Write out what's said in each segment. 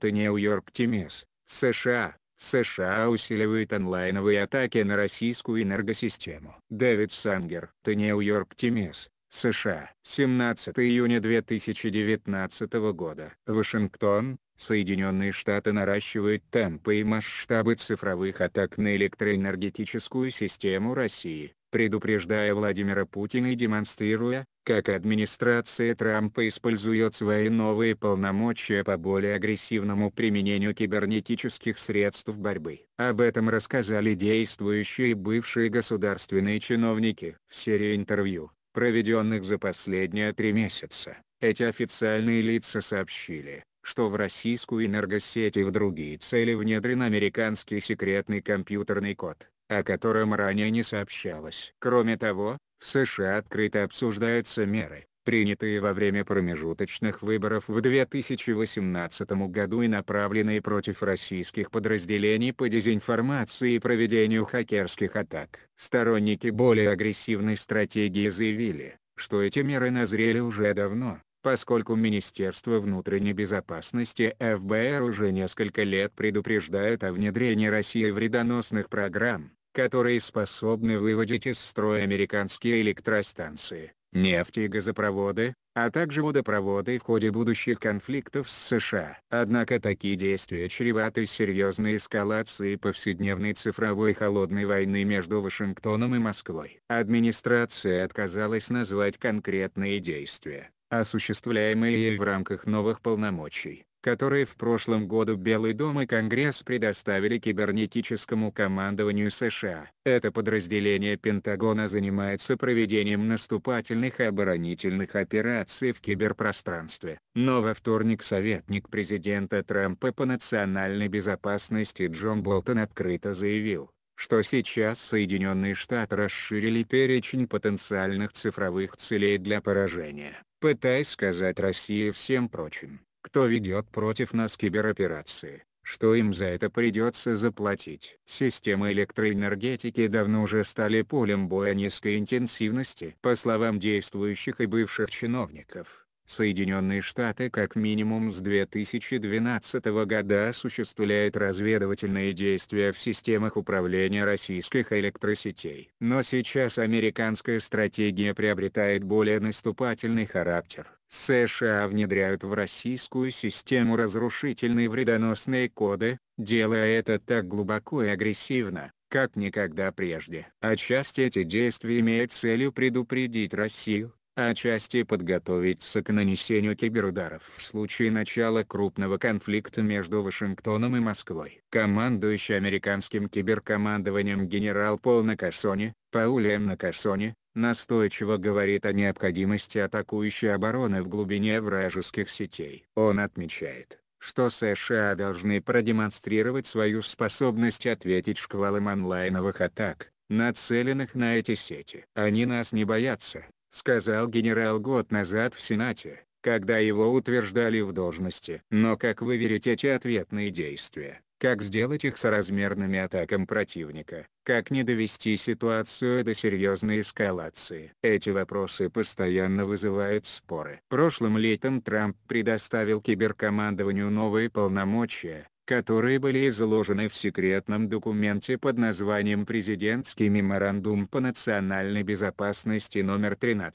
The New York Times, США, США усиливает онлайновые атаки на российскую энергосистему. Дэвид Сангер, The New York Times, США. 17 июня 2019 года. Вашингтон, Соединенные Штаты наращивают темпы и масштабы цифровых атак на электроэнергетическую систему России предупреждая Владимира Путина и демонстрируя, как администрация Трампа использует свои новые полномочия по более агрессивному применению кибернетических средств борьбы. Об этом рассказали действующие и бывшие государственные чиновники. В серии интервью, проведенных за последние три месяца, эти официальные лица сообщили, что в российскую энергосеть и в другие цели внедрен американский секретный компьютерный код, о котором ранее не сообщалось. Кроме того, в США открыто обсуждаются меры, принятые во время промежуточных выборов в 2018 году и направленные против российских подразделений по дезинформации и проведению хакерских атак. Сторонники более агрессивной стратегии заявили, что эти меры назрели уже давно, поскольку Министерство внутренней безопасности ФБР уже несколько лет предупреждает о внедрении России вредоносных программ, которые способны выводить из строя американские электростанции, нефти и газопроводы, а также водопроводы в ходе будущих конфликтов с США. Однако такие действия чреваты серьезной эскалацией повседневной цифровой холодной войны между Вашингтоном и Москвой. Администрация отказалась назвать конкретные действия, осуществляемые ей в рамках новых полномочий которые в прошлом году Белый дом и Конгресс предоставили кибернетическому командованию США. Это подразделение Пентагона занимается проведением наступательных и оборонительных операций в киберпространстве. Но во вторник советник президента Трампа по национальной безопасности Джон Болтон открыто заявил, что сейчас Соединенные Штаты расширили перечень потенциальных цифровых целей для поражения, пытаясь сказать России всем прочим кто ведет против нас кибероперации, что им за это придется заплатить. Системы электроэнергетики давно уже стали полем боя низкой интенсивности. По словам действующих и бывших чиновников, Соединенные Штаты как минимум с 2012 года осуществляют разведывательные действия в системах управления российских электросетей. Но сейчас американская стратегия приобретает более наступательный характер. США внедряют в российскую систему разрушительные вредоносные коды, делая это так глубоко и агрессивно, как никогда прежде. Отчасти эти действия имеют целью предупредить Россию, а отчасти подготовиться к нанесению киберударов в случае начала крупного конфликта между Вашингтоном и Москвой. Командующий американским киберкомандованием генерал Пол Накасони, Пауль М. Накасони, настойчиво говорит о необходимости атакующей обороны в глубине вражеских сетей. Он отмечает, что США должны продемонстрировать свою способность ответить шквалам онлайновых атак, нацеленных на эти сети. «Они нас не боятся», — сказал генерал год назад в Сенате, когда его утверждали в должности. Но как выверить эти ответные действия? как сделать их соразмерными атакам противника, как не довести ситуацию до серьезной эскалации. Эти вопросы постоянно вызывают споры. Прошлым летом Трамп предоставил киберкомандованию новые полномочия, которые были изложены в секретном документе под названием «Президентский меморандум по национальной безопасности номер 13»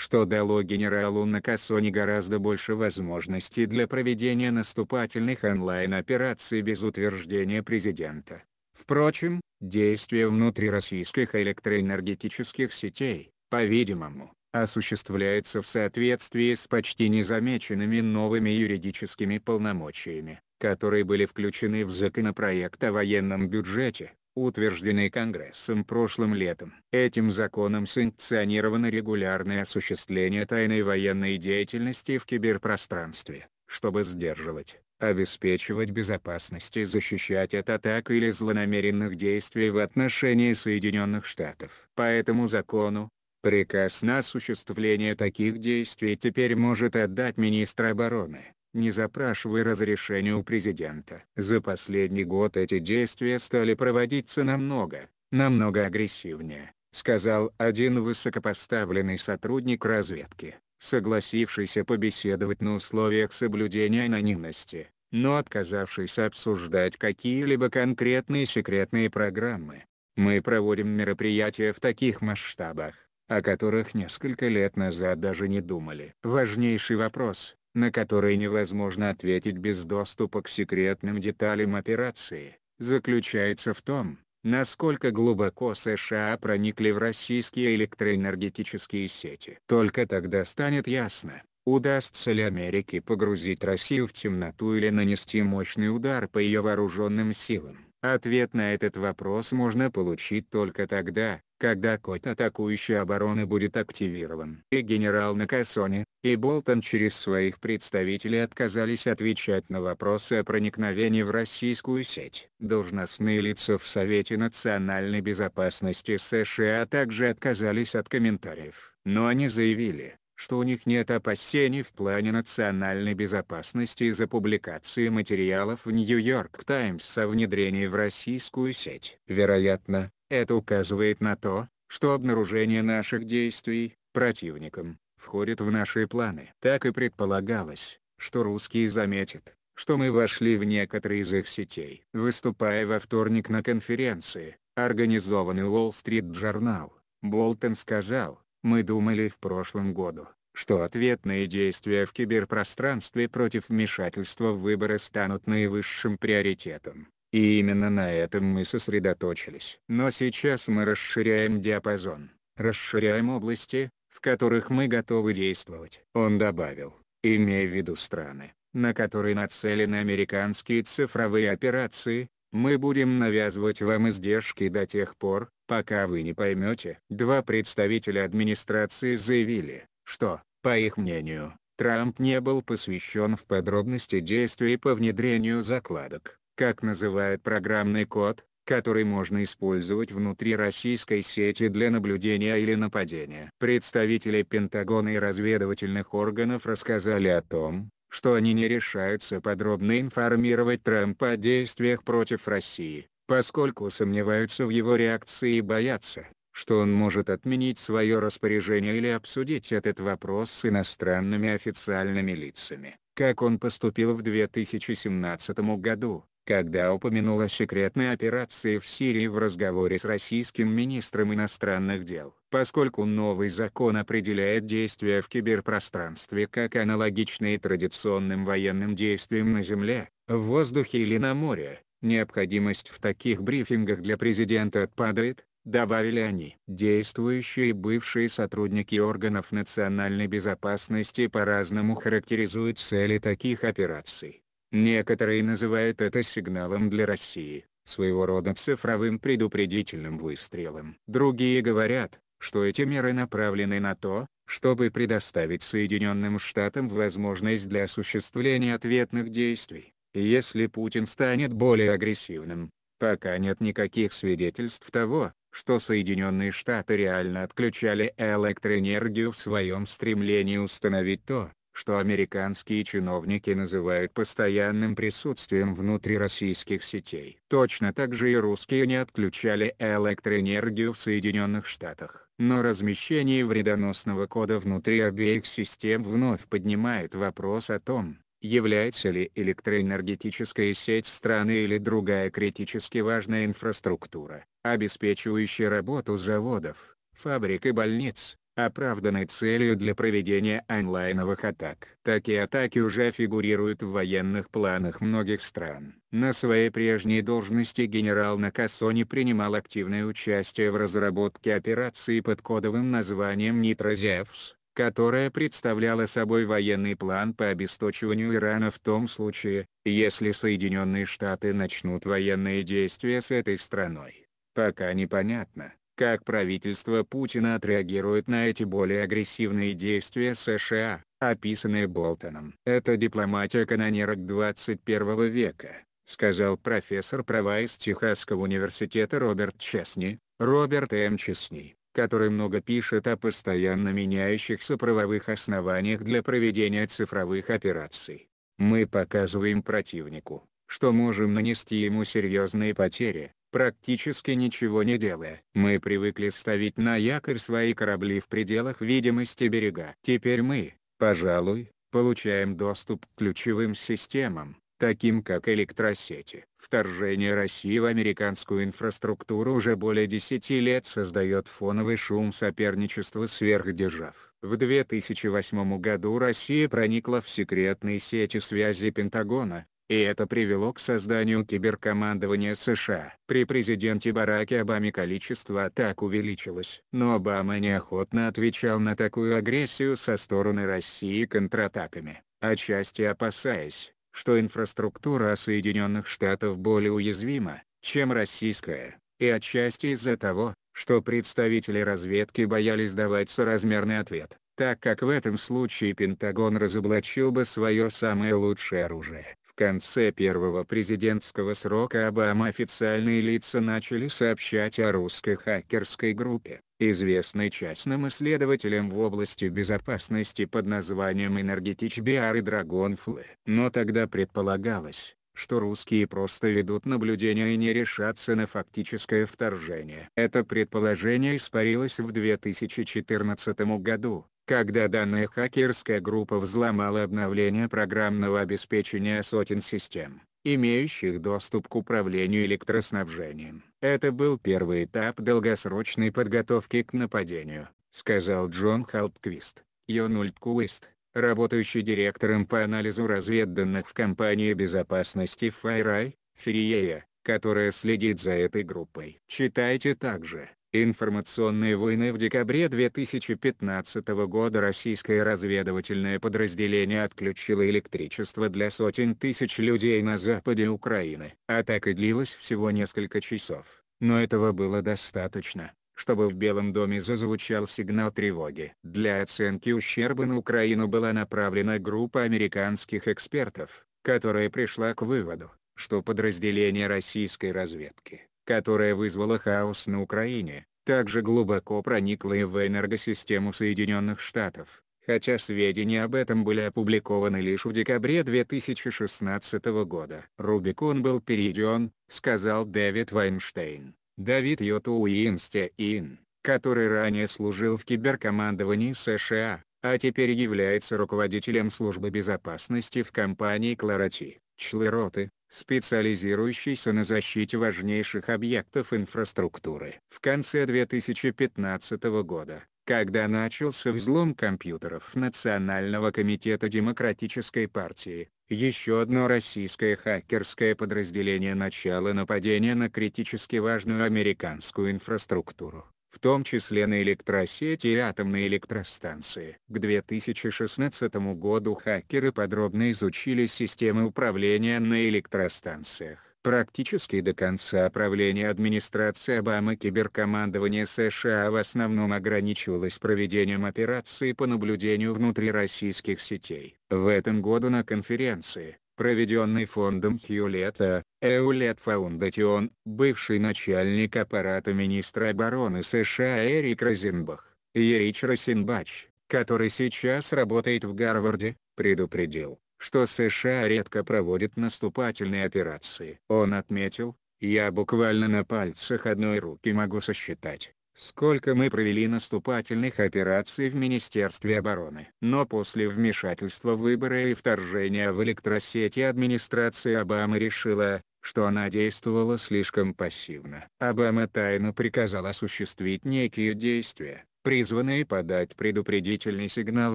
что дало генералу Накасони гораздо больше возможностей для проведения наступательных онлайн-операций без утверждения президента. Впрочем, действия внутри российских электроэнергетических сетей, по-видимому, осуществляется в соответствии с почти незамеченными новыми юридическими полномочиями, которые были включены в законопроект о военном бюджете, утвержденный Конгрессом прошлым летом. Этим законом санкционировано регулярное осуществление тайной военной деятельности в киберпространстве, чтобы сдерживать, обеспечивать безопасность и защищать от атак или злонамеренных действий в отношении Соединенных Штатов. По этому закону, Приказ на осуществление таких действий теперь может отдать министр обороны, не запрашивая разрешения у президента. За последний год эти действия стали проводиться намного, намного агрессивнее, сказал один высокопоставленный сотрудник разведки, согласившийся побеседовать на условиях соблюдения анонимности, но отказавшийся обсуждать какие-либо конкретные секретные программы. Мы проводим мероприятия в таких масштабах, о которых несколько лет назад даже не думали. Важнейший вопрос, на которые невозможно ответить без доступа к секретным деталям операции, заключается в том, насколько глубоко США проникли в российские электроэнергетические сети. Только тогда станет ясно, удастся ли Америке погрузить Россию в темноту или нанести мощный удар по ее вооруженным силам. Ответ на этот вопрос можно получить только тогда, когда код атакующей обороны будет активирован. И генерал Накасони, и Болтон через своих представителей отказались отвечать на вопросы о проникновении в российскую сеть. Должностные лица в Совете национальной безопасности США также отказались от комментариев, но они заявили, что у них нет опасений в плане национальной безопасности из-за публикации материалов в New York Times о внедрении в российскую сеть. Вероятно, это указывает на то, что обнаружение наших действий, противником, входит в наши планы. Так и предполагалось, что русские заметят, что мы вошли в некоторые из их сетей. Выступая во вторник на конференции, организованной Wall Street Journal, Болтон сказал, мы думали в прошлом году, что ответные действия в киберпространстве против вмешательства в выборы станут наивысшим приоритетом. И именно на этом мы сосредоточились. Но сейчас мы расширяем диапазон, расширяем области, в которых мы готовы действовать. Он добавил, имея в виду страны, на которые нацелены американские цифровые операции, мы будем навязывать вам издержки до тех пор, Пока вы не поймете, два представителя администрации заявили, что, по их мнению, Трамп не был посвящен в подробности действий по внедрению закладок, как называют программный код, который можно использовать внутри российской сети для наблюдения или нападения. Представители Пентагона и разведывательных органов рассказали о том, что они не решаются подробно информировать Трампа о действиях против России, поскольку сомневаются в его реакции и боятся, что он может отменить свое распоряжение или обсудить этот вопрос с иностранными официальными лицами, как он поступил в 2017 году, когда упомянул о секретной операции в Сирии в разговоре с российским министром иностранных дел. Поскольку новый закон определяет действия в киберпространстве как аналогичные традиционным военным действиям на земле, в воздухе или на море, Необходимость в таких брифингах для президента отпадает, добавили они. Действующие и бывшие сотрудники органов национальной безопасности по-разному характеризуют цели таких операций. Некоторые называют это сигналом для России, своего рода цифровым предупредительным выстрелом. Другие говорят, что эти меры направлены на то, чтобы предоставить Соединенным Штатам возможность для осуществления ответных действий. Если Путин станет более агрессивным, пока нет никаких свидетельств того, что Соединенные Штаты реально отключали электроэнергию в своем стремлении установить то, что американские чиновники называют постоянным присутствием внутри российских сетей. Точно так же и русские не отключали электроэнергию в Соединенных Штатах. Но размещение вредоносного кода внутри обеих систем вновь поднимает вопрос о том, является ли электроэнергетическая сеть страны или другая критически важная инфраструктура, обеспечивающая работу заводов, фабрик и больниц, оправданной целью для проведения онлайновых атак. Такие атаки уже фигурируют в военных планах многих стран. На своей прежней должности генерал Накасони принимал активное участие в разработке операции под кодовым названием «Нитрозевс», которая представляла собой военный план по обесточиванию Ирана в том случае, если Соединенные Штаты начнут военные действия с этой страной. Пока непонятно, как правительство Путина отреагирует на эти более агрессивные действия США, описанные Болтоном. «Это дипломатия канонерок 21 века», сказал профессор права из Техасского университета Роберт Чесни, Роберт М. Чесни который много пишет о постоянно меняющихся правовых основаниях для проведения цифровых операций. Мы показываем противнику, что можем нанести ему серьезные потери, практически ничего не делая. Мы привыкли ставить на якорь свои корабли в пределах видимости берега. Теперь мы, пожалуй, получаем доступ к ключевым системам, таким как электросети. Вторжение России в американскую инфраструктуру уже более 10 лет создает фоновый шум соперничества сверхдержав. В 2008 году Россия проникла в секретные сети связи Пентагона, и это привело к созданию киберкомандования США. При президенте Бараке Обаме количество атак увеличилось. Но Обама неохотно отвечал на такую агрессию со стороны России контратаками, отчасти опасаясь, что инфраструктура Соединенных Штатов более уязвима, чем российская, и отчасти из-за того, что представители разведки боялись давать соразмерный ответ, так как в этом случае Пентагон разоблачил бы свое самое лучшее оружие конце первого президентского срока Обама официальные лица начали сообщать о русской хакерской группе, известной частным исследователям в области безопасности под названием Energetic BR и Dragonfly. Но тогда предполагалось, что русские просто ведут наблюдения и не решатся на фактическое вторжение. Это предположение испарилось в 2014 году, когда данная хакерская группа взломала обновление программного обеспечения сотен систем, имеющих доступ к управлению электроснабжением. Это был первый этап долгосрочной подготовки к нападению, сказал Джон Халпквист, Йонульт Куист, работающий директором по анализу разведданных в компании безопасности FireEye, Ферриея, которая следит за этой группой. Читайте также. Информационные войны в декабре 2015 года российское разведывательное подразделение отключило электричество для сотен тысяч людей на западе Украины. Атака длилась всего несколько часов, но этого было достаточно, чтобы в Белом доме зазвучал сигнал тревоги. Для оценки ущерба на Украину была направлена группа американских экспертов, которая пришла к выводу, что подразделение российской разведки которая вызвала хаос на Украине, также глубоко проникла и в энергосистему Соединенных Штатов, хотя сведения об этом были опубликованы лишь в декабре 2016 года. «Рубикон был перейден», — сказал Дэвид Вайнштейн. Давид Йоту Уинстеин, который ранее служил в киберкомандовании США, а теперь является руководителем службы безопасности в компании Кларати, член роты, специализирующийся на защите важнейших объектов инфраструктуры. В конце 2015 года, когда начался взлом компьютеров Национального комитета Демократической партии, еще одно российское хакерское подразделение начало нападение на критически важную американскую инфраструктуру в том числе на электросети и атомные электростанции. К 2016 году хакеры подробно изучили системы управления на электростанциях. Практически до конца правления администрации Обамы киберкомандование США в основном ограничивалось проведением операции по наблюдению внутри российских сетей. В этом году на конференции, проведенный фондом Хьюлета, Эулет Фаундатион, бывший начальник аппарата министра обороны США Эрик Розенбах, Ерич Росенбач, который сейчас работает в Гарварде, предупредил, что США редко проводит наступательные операции. Он отметил, я буквально на пальцах одной руки могу сосчитать, Сколько мы провели наступательных операций в Министерстве обороны. Но после вмешательства выбора и вторжения в электросети администрация Обамы решила, что она действовала слишком пассивно. Обама тайно приказал осуществить некие действия, призванные подать предупредительный сигнал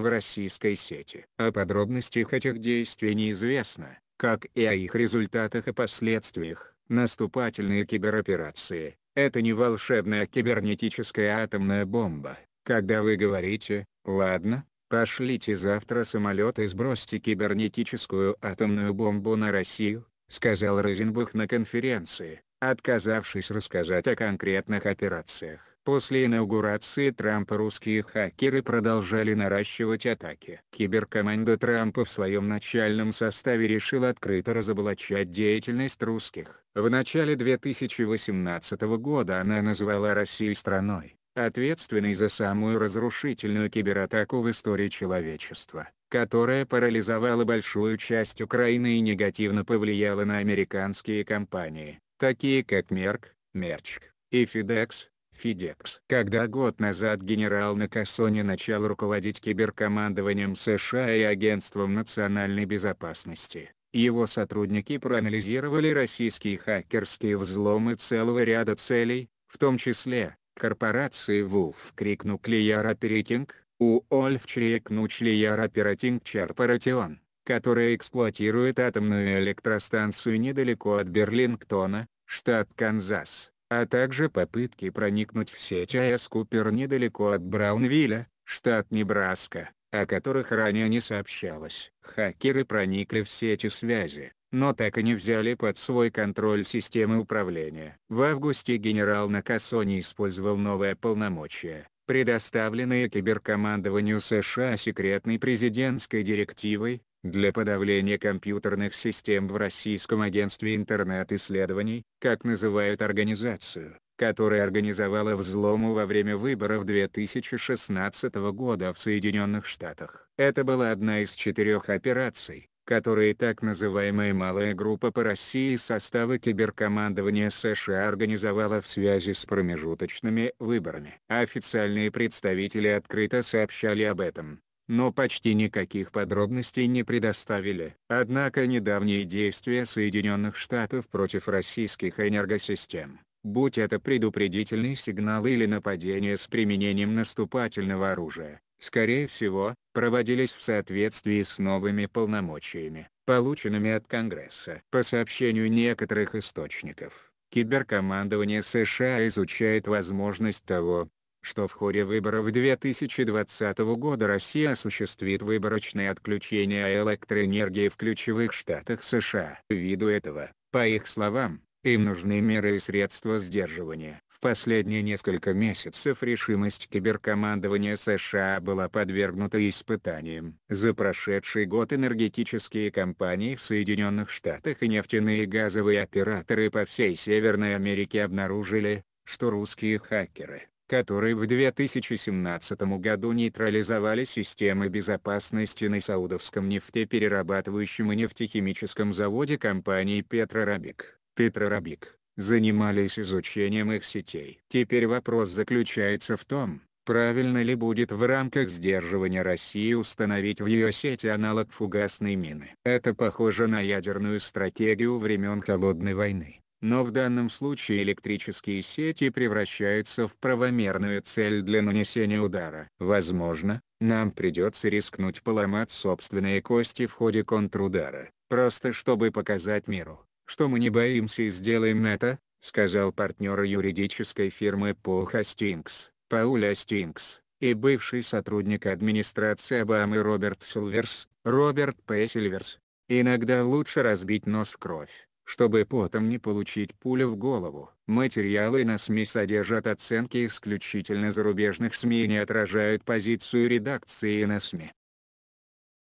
в российской сети. О подробностях этих действий неизвестно, как и о их результатах и последствиях. Наступательные кибероперации, это не волшебная кибернетическая атомная бомба, когда вы говорите, ладно, пошлите завтра самолет и сбросьте кибернетическую атомную бомбу на Россию, сказал Розенбах на конференции, отказавшись рассказать о конкретных операциях. После инаугурации Трампа русские хакеры продолжали наращивать атаки. Киберкоманда Трампа в своем начальном составе решила открыто разоблачать деятельность русских. В начале 2018 года она назвала Россию страной, ответственной за самую разрушительную кибератаку в истории человечества которая парализовала большую часть Украины и негативно повлияла на американские компании, такие как Мерк, Мерчк и Фидекс. Фидекс. Когда год назад генерал Накасони начал руководить киберкомандованием США и Агентством национальной безопасности, его сотрудники проанализировали российские хакерские взломы целого ряда целей, в том числе, корпорации Wolf Creek Nuclear Operating, Wolf Creek Nuclear Operating Corporation, которая эксплуатирует атомную электростанцию недалеко от Берлингтона, штат Канзас а также попытки проникнуть в сеть АЭС Купер недалеко от Браунвилля, штат Небраска, о которых ранее не сообщалось. Хакеры проникли в сети связи, но так и не взяли под свой контроль системы управления. В августе генерал Накасони использовал новое полномочие, предоставленные киберкомандованию США секретной президентской директивой, для подавления компьютерных систем в Российском агентстве интернет-исследований, как называют организацию, которая организовала взлому во время выборов 2016 года в Соединенных Штатах. Это была одна из четырех операций, которые так называемая «малая группа по России» состава киберкомандования США организовала в связи с промежуточными выборами. Официальные представители открыто сообщали об этом но почти никаких подробностей не предоставили. Однако недавние действия Соединенных Штатов против российских энергосистем, будь это предупредительный сигнал или нападение с применением наступательного оружия, скорее всего, проводились в соответствии с новыми полномочиями, полученными от Конгресса. По сообщению некоторых источников, киберкомандование США изучает возможность того, что в ходе выборов 2020 года Россия осуществит выборочное отключение электроэнергии в ключевых штатах США. Ввиду этого, по их словам, им нужны меры и средства сдерживания. В последние несколько месяцев решимость киберкомандования США была подвергнута испытаниям. За прошедший год энергетические компании в Соединенных Штатах и нефтяные и газовые операторы по всей Северной Америке обнаружили, что русские хакеры, которые в 2017 году нейтрализовали системы безопасности на саудовском нефтеперерабатывающем и нефтехимическом заводе компании «Петрорабик». «Петрорабик» занимались изучением их сетей. Теперь вопрос заключается в том, правильно ли будет в рамках сдерживания России установить в ее сети аналог фугасной мины. Это похоже на ядерную стратегию времен Холодной войны но в данном случае электрические сети превращаются в правомерную цель для нанесения удара. Возможно, нам придется рискнуть поломать собственные кости в ходе контрудара, просто чтобы показать миру, что мы не боимся и сделаем это, сказал партнер юридической фирмы Пол Хастингс, Пауля Стинкс, и бывший сотрудник администрации Обамы Роберт Сильверс Роберт П. Сильверс. Иногда лучше разбить нос в кровь чтобы потом не получить пулю в голову. Материалы на СМИ содержат оценки исключительно зарубежных СМИ и не отражают позицию редакции на СМИ.